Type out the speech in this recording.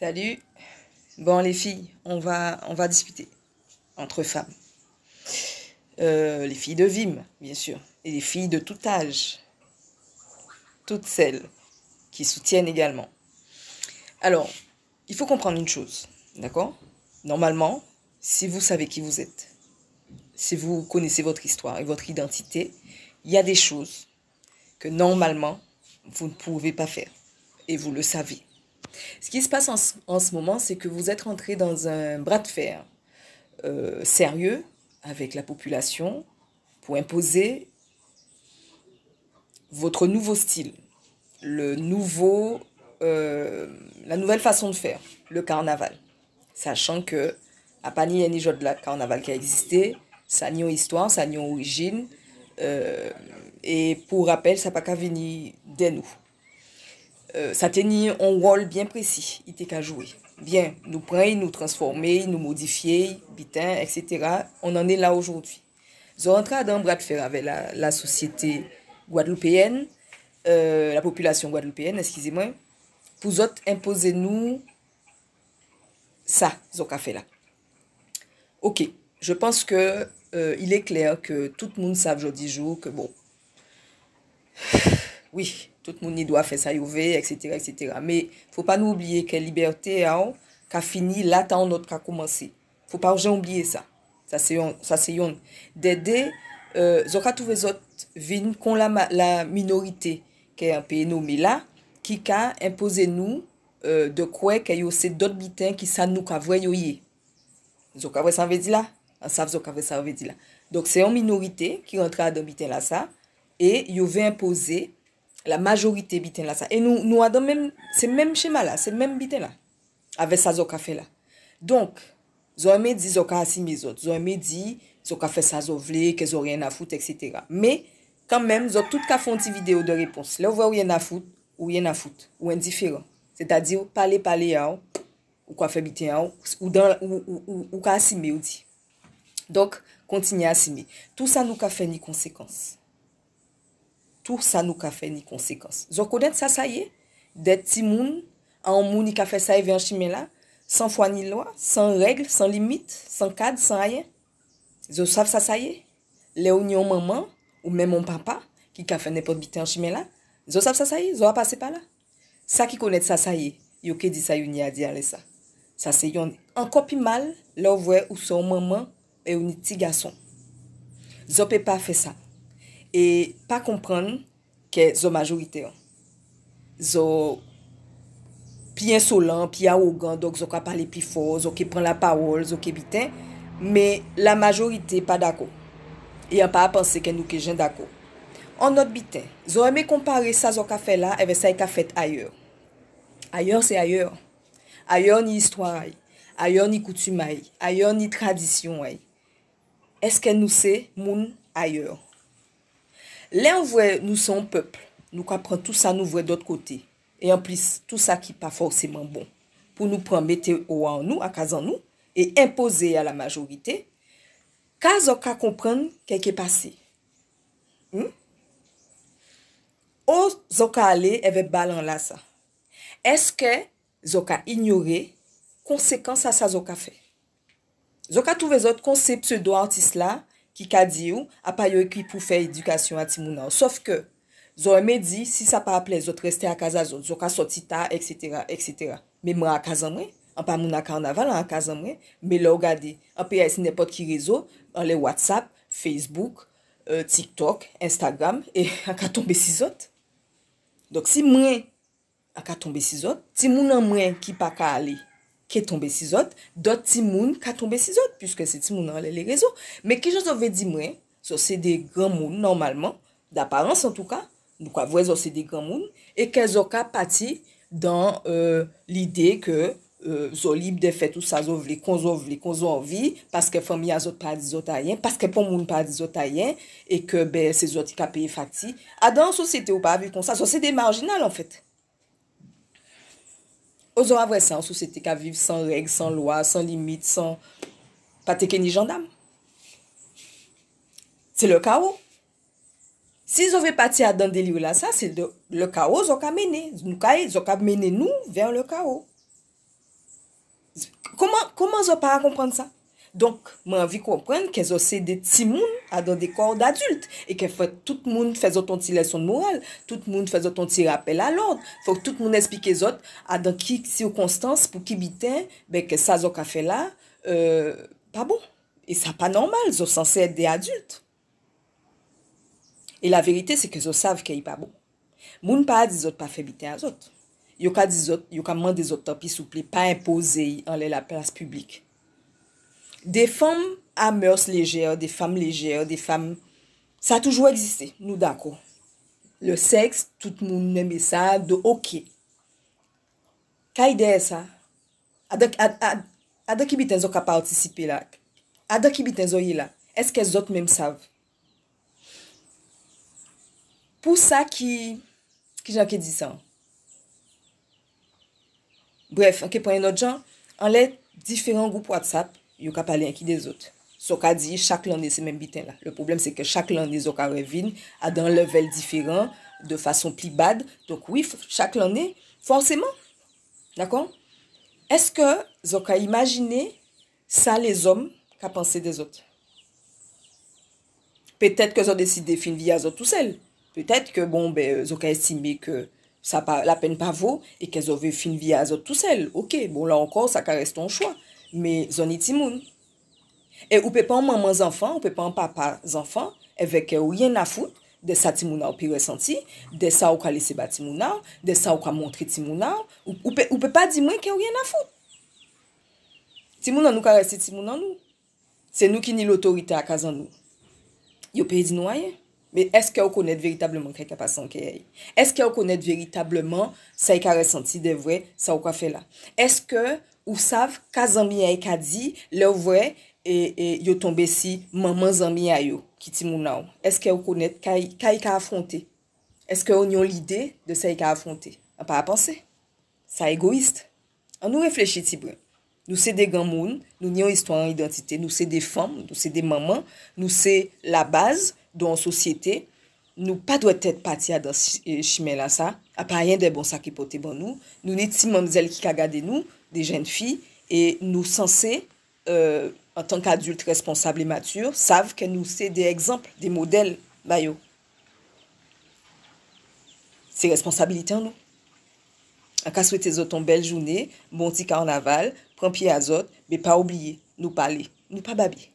Salut. Bon, les filles, on va, on va discuter entre femmes. Euh, les filles de Vim, bien sûr, et les filles de tout âge. Toutes celles qui soutiennent également. Alors, il faut comprendre une chose, d'accord Normalement, si vous savez qui vous êtes, si vous connaissez votre histoire et votre identité, il y a des choses que normalement, vous ne pouvez pas faire. Et vous le savez. Ce qui se passe en, ce moment, c'est que vous êtes rentré dans un bras de fer euh, sérieux avec la population pour imposer votre nouveau style, le nouveau, euh, la nouvelle façon de faire, le carnaval. Sachant que à Pani, et a de carnaval qui a existé, ça a une histoire, ça a une origine. Euh, et pour rappel, ça n'a pas qu'à venir dès nous. Euh, ça tenait un rôle bien précis. Il était qu'à jouer. Bien, nous prenons, nous transformer, nous modifier, bitin, etc. On en est est là rentre dans le bras de fer avec la, la société Guadeloupéenne, euh, la population Guadeloupéenne, excusez-moi. Vous autres, nous nous ça. qu'on café là là. Ok, je pense que euh, il est clair que tout monde monde sait aujourd'hui que bon, oui, Tout mouni do a fe sa yo ve, et cetera, et cetera. Me fò pa nou oubliye ke libertè an, ka fini euh, la ta an not ka koumanse. Fò pa oujè oubliye sa. Sa se yon. De de, zon ka tou vezot vin kon la minorite ke an peye nou me la, ki ka impose nou de kwe ke yo se dot biten ki sa nou ka vwe yo ye. Zon ka vwe sa ve di la. An sav zon ka vwe sa ve di la. Donk se yon minorite ki rentre a dot biten la sa, e yo ve impose la majorité biten là ça et nous nous avons même c'est même schéma là c'est même biten là avec ça zoka là donc zoamé dit zoka autres ils ont dit zoka fait ça zo vle que rien à foutre etc mais quand même zo tout ka font une vidéo de réponse là voit rien à foutre ou rien à foutre ou indifférent c'est-à-dire parler parler à hein, ou quoi faire biten hein, ou dans ou ou ou, ou ka assimé ou dit donc continuer à assumer tout ça nous ka fait ni conséquence tou sa nou ka fe ni konsekans. Zou konet sa saye, det ti moun, an moun ni ka fe saye vi an chimela, san fwa ni lwa, san regl, san limit, san kad, san ayen. Zou sav sa saye, le ou ni yon maman, ou men moun papa, ki ka fe nepot biten an chimela, zou sav sa saye, zou apase pa la. Sa ki konet sa saye, yo ke di saye ou ni adi ale sa. Sa se yon. An kopi mal, le ou vwe ou se yon maman, e ou ni ti gason. Zou pe pa fe sa, E pa kompran ke zo majorite yon. Zo piye solan, piye aogan, dok zo ka pale pi fo, zo ke pran la parol, zo ke biten, me la majorite pa dako. E yon pa apanse ke nou ke jen dako. An not biten, zo eme kompare sa zo ka fe la, eve sa e ka fet ayer. Ayer se ayer. Ayer ni istwara yon. Ayer ni koutumay. Ayer ni tradisyon yon. Eske nou se moun ayer. Là, on nous sommes un peuple. Nous comprenons tout ça, nous voit d'autre côté. Et en plus, tout ça qui n'est pas forcément bon. Pour nous prendre, mettre au en nous, à nous, et imposer à la majorité. Quand on comprendre ce qui est passé. Hmm? aller avec balan là ça. Est-ce que zoka ignorer conséquence à ça zoka fait? Zoka tous les concepts, concepts doit là Ki ka di ou, apay yo ekri pou fe edukasyon an ti moun an. Sof ke, zon eme di, si sa pa aple, zot reste a kaza zot, zon ka soti ta, etc. Me mwen a kaza mwen, an pa moun an ka an aval an a kaza mwen, me lè ou gade, an pe yase nepot ki rezo, an le WhatsApp, Facebook, euh, TikTok, Instagram, e an ka tombe si zot. Dok si mwen an ka tombe si zot, ti moun an mwen ki pa ka ale, ke tombe si zot, dot ti moun ka tombe si zot, pwiske se ti moun anle le rezo. Me ke jazove di mwen, zo se de gran moun normalman, da parans an tou ka, nou kwa vwe zo se de gran moun, e ke zoka pati dan euh, lide ke euh, zo libe de fet ou sa zo vle, kon zo vle, kon zo anvi, paske fwa mi a zot pa di zot ayen, paske pou moun pa di zot ayen, e ke be se zoti ka peye fakti, a dan sou se te ou pa vi kon sa, zo se de marginal an fèt. Osons avoir ça en société qui vivre sans règles, sans loi, sans limites, sans. Pas ni gendarme. C'est le chaos. Si vous pas parti dans des livres là, ça, c'est le, chaos qui a mené. Nous qu'à mener nous vers le chaos. Comment, comment vous pas à comprendre ça? Donc, je envie comprendre qu'elles ont des petits mouns ah, dans des corps d'adultes et que tout le monde fait autant de leçon de morale, tout le monde fait autant petit rappel à l'ordre. Il faut que tout le monde explique aux autres ah, dans quelles circonstances, pour qui bitin, ben, que ça a fait là, n'est euh, pas bon. Et ça pas normal, ils sont censés être des adultes. Et la vérité, c'est qu'ils savent qu'ils pas bon. Les gens pas parlent pas de bite a zot. Yo ka di zot, yo ka des zot autres ne sont pas imposer dans la place publique. De fom a mers lejè, de fom lejè, de fom... Sa toujou egziste, nou dako. Le seks, tout moun neme sa, do okey. Ka ide e sa? Adak ki biten zo ka pa otisipe lak? Adak ki biten zo ye la? Eske zot menm sav? Pou sa ki... Ki jan ke di san? Bref, anke ponye not jan, an let diferan goup watsap. Il n'y a pas qui des autres. Ce qu'on a dit, chaque année, c'est même là. Le problème, c'est que chaque année, ils reviennent à un level différent, de façon plus basse. Donc oui, chaque l'année, forcément. D'accord Est-ce que vous imaginé ça, les hommes, qu'à penser des autres Peut-être qu'ils ont décidé de finir vie à eux tout seul. Peut-être qu'ils ont estimé que ben, la peine pas vaut pas et qu'ils ont fait une vie à eux tout seul. Ok, bon, là encore, ça reste un choix. me zon ni timoun. E ou pe pa an maman zanfan, ou pe pa an papa zanfan, eve ke ou ryen na fout, de sa timounan ou pi resanti, de sa ou ka liseba timounan, de sa ou ka montre timounan, ou pe pa di mwen ke ou ryen na fout. Timounan nou ka rese timounan nou. Se nou ki ni l'autorite a kazan nou. Yo pe di nou a ye. Me eske ou konet veritableman kreke pasan ke ye? Eske ou konet veritableman sa yi ka resanti de vwe sa ou ka fe la? Eske ou Ou sav, ka zanmi ya yi e ka di, le ou vwe, e, e yo tombe si maman zanmi ya yo, ki ti moun nou. Eske ou konet, ka yi ka afronte? Eske ou nyon lide de se yi ka afronte? An pa a panse? Sa egoiste. An nou refleche ti brin. Nou se de gen moun, nou nyon istwa an identite, nou se de fom, nou se de maman, nou se la baz don sosyete, nou pa dwe tete pati a dan shime e, la sa, a pa ayen de bon sakipote ban nou, nou ni ti manzel ki kagade nou, De jen fi, e nou sanse, euh, an tank adult responsable e matur, sav ke nou se de ekzamp, de model, bayo. Se responsabilite an nou. An ka swete zot an bel jounen, moun ti kar an aval, pran piye azot, be pa oubliye, nou pale, nou pa babye.